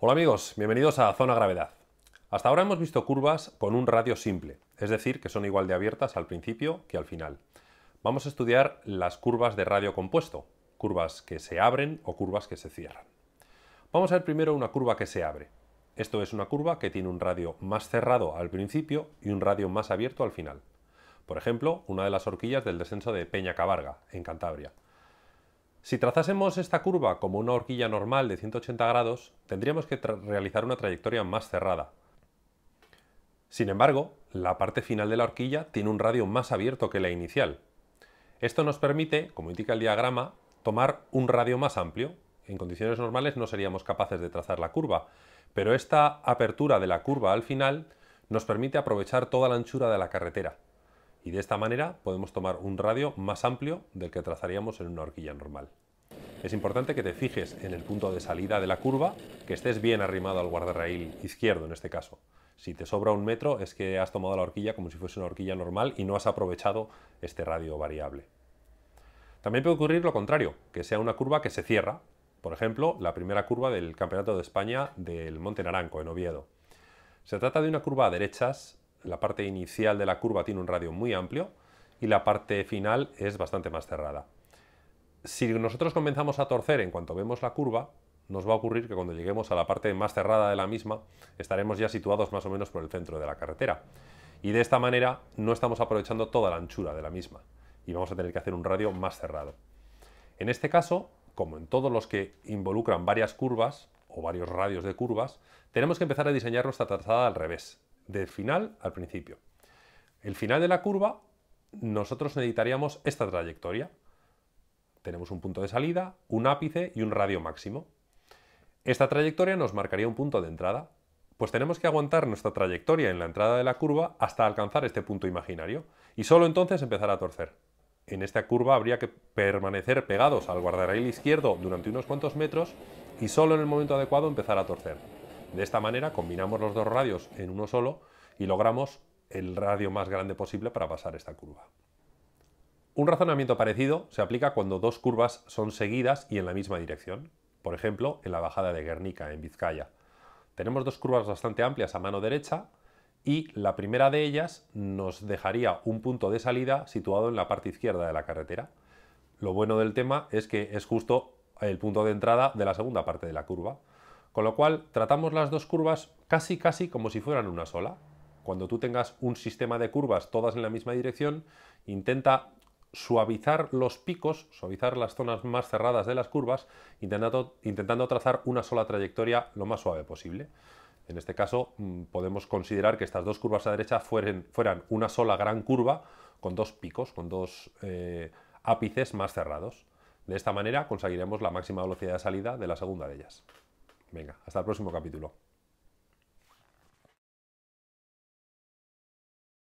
Hola amigos, bienvenidos a Zona Gravedad. Hasta ahora hemos visto curvas con un radio simple, es decir, que son igual de abiertas al principio que al final. Vamos a estudiar las curvas de radio compuesto, curvas que se abren o curvas que se cierran. Vamos a ver primero una curva que se abre. Esto es una curva que tiene un radio más cerrado al principio y un radio más abierto al final. Por ejemplo, una de las horquillas del descenso de Peña Cabarga, en Cantabria. Si trazásemos esta curva como una horquilla normal de 180 grados, tendríamos que realizar una trayectoria más cerrada. Sin embargo, la parte final de la horquilla tiene un radio más abierto que la inicial. Esto nos permite, como indica el diagrama, tomar un radio más amplio. En condiciones normales no seríamos capaces de trazar la curva, pero esta apertura de la curva al final nos permite aprovechar toda la anchura de la carretera y de esta manera podemos tomar un radio más amplio del que trazaríamos en una horquilla normal. Es importante que te fijes en el punto de salida de la curva, que estés bien arrimado al guardarraíl izquierdo en este caso. Si te sobra un metro es que has tomado la horquilla como si fuese una horquilla normal y no has aprovechado este radio variable. También puede ocurrir lo contrario, que sea una curva que se cierra, por ejemplo, la primera curva del Campeonato de España del Monte Naranco, en Oviedo. Se trata de una curva a derechas la parte inicial de la curva tiene un radio muy amplio y la parte final es bastante más cerrada. Si nosotros comenzamos a torcer en cuanto vemos la curva, nos va a ocurrir que cuando lleguemos a la parte más cerrada de la misma, estaremos ya situados más o menos por el centro de la carretera. Y de esta manera no estamos aprovechando toda la anchura de la misma y vamos a tener que hacer un radio más cerrado. En este caso, como en todos los que involucran varias curvas o varios radios de curvas, tenemos que empezar a diseñar nuestra trazada al revés, del final al principio. El final de la curva, nosotros necesitaríamos esta trayectoria. Tenemos un punto de salida, un ápice y un radio máximo. Esta trayectoria nos marcaría un punto de entrada. Pues tenemos que aguantar nuestra trayectoria en la entrada de la curva hasta alcanzar este punto imaginario y solo entonces empezar a torcer. En esta curva habría que permanecer pegados al guardarail izquierdo durante unos cuantos metros y solo en el momento adecuado empezar a torcer. De esta manera combinamos los dos radios en uno solo y logramos el radio más grande posible para pasar esta curva. Un razonamiento parecido se aplica cuando dos curvas son seguidas y en la misma dirección, por ejemplo, en la bajada de Guernica, en Vizcaya. Tenemos dos curvas bastante amplias a mano derecha y la primera de ellas nos dejaría un punto de salida situado en la parte izquierda de la carretera. Lo bueno del tema es que es justo el punto de entrada de la segunda parte de la curva, con lo cual, tratamos las dos curvas casi casi como si fueran una sola. Cuando tú tengas un sistema de curvas todas en la misma dirección, intenta suavizar los picos, suavizar las zonas más cerradas de las curvas, intentando, trazar una sola trayectoria lo más suave posible. En este caso, mm, podemos considerar que estas dos curvas a derecha fueran una sola gran curva con dos picos, con dos eh, ápices más cerrados. De esta manera conseguiremos la máxima velocidad de salida de la segunda de ellas. Venga, hasta el próximo capítulo.